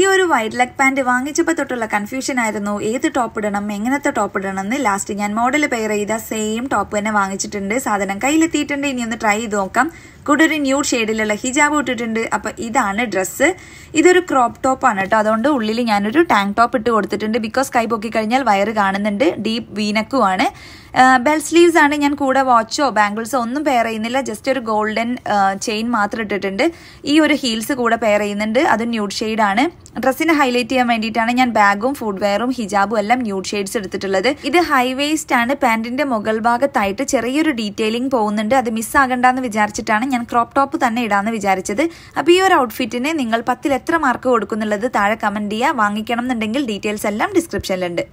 ഈ ഒരു wide leg pant വാങ്ങിച്ചപ്പോൾ തൊട്ടുള്ള കൺഫ്യൂഷൻ ആയിരുന്നു ഏത് ടോപ്പ് ഇടണം എങ്ങനത്തെ ടോപ്പ് ഇടണം എന്ന് ലാസ്റ്റ് ഞാൻ മോഡൽ പെയർ ചെയ്ത സെയിം ടോപ്പ് തന്നെ വാങ്ങിച്ചിട്ടുണ്ട് സാധനം കയ്യിലെത്തിയിട്ടുണ്ട് ഇനി ഒന്ന് ട്രൈ ചെയ്ത് നോക്കാം കൂടെ ഒരു ന്യൂ ഷെയ്ഡിലുള്ള ഹിജാബ് ഇട്ടിട്ടുണ്ട് അപ്പോൾ ഇതാണ് ഡ്രസ്സ് ഇതൊരു ക്രോപ്പ് ടോപ്പാണ് കേട്ടോ അതുകൊണ്ട് ഉള്ളിൽ ഞാനൊരു ടാങ്ക് ടോപ്പ് ഇട്ട് കൊടുത്തിട്ടുണ്ട് ബിക്കോസ് കൈ പൊക്കി കഴിഞ്ഞാൽ വയറ് കാണുന്നുണ്ട് ഡീപ്പ് വീനക്കുമാണ് ബെൽ സ്ലീവ്സ് ആണ് ഞാൻ കൂടെ വാച്ചോ ബാംഗിൾസോ ഒന്നും പെയർ ചെയ്യുന്നില്ല ജസ്റ്റ് ഒരു ഗോൾഡൻ ചെയിൻ മാത്രം ഇട്ടിട്ടുണ്ട് ഈ ഒരു ഹീൽസ് കൂടെ പെയർ ചെയ്യുന്നുണ്ട് അത് ന്യൂഡ് ആണ് ഡ്രസ്സിനെ ഹൈലൈറ്റ് ചെയ്യാൻ വേണ്ടിയിട്ടാണ് ഞാൻ ബാഗും ഫുഡ്വെയറും ഹിജാബും എല്ലാം ന്യൂഡ് ഷെയ്ഡ്സ് എടുത്തിട്ടുള്ളത് ഇത് ഹൈ വേസ്റ്റ് ആണ് പാൻറ്റിന്റെ മുകൾ ഭാഗത്തായിട്ട് ചെറിയൊരു ഡീറ്റെയിലിംഗ് പോകുന്നുണ്ട് അത് മിസ് ആകണ്ടെന്ന് വിചാരിച്ചിട്ടാണ് ഞാൻ ക്രോപ്പ് ടോപ്പ് തന്നെ ഇടാന്ന് വിചാരിച്ചത് അപ്പോൾ ഈ ഒരു ഔട്ട്ഫിറ്റിന് നിങ്ങൾ പത്തിൽ എത്ര മാർക്ക് കൊടുക്കുന്നുള്ളത് താഴെ കമന്റ് ചെയ്യുക വാങ്ങിക്കണം എന്നുണ്ടെങ്കിൽ ഡീറ്റെയിൽസ് എല്ലാം ഡിസ്ക്രിപ്ഷനിലുണ്ട്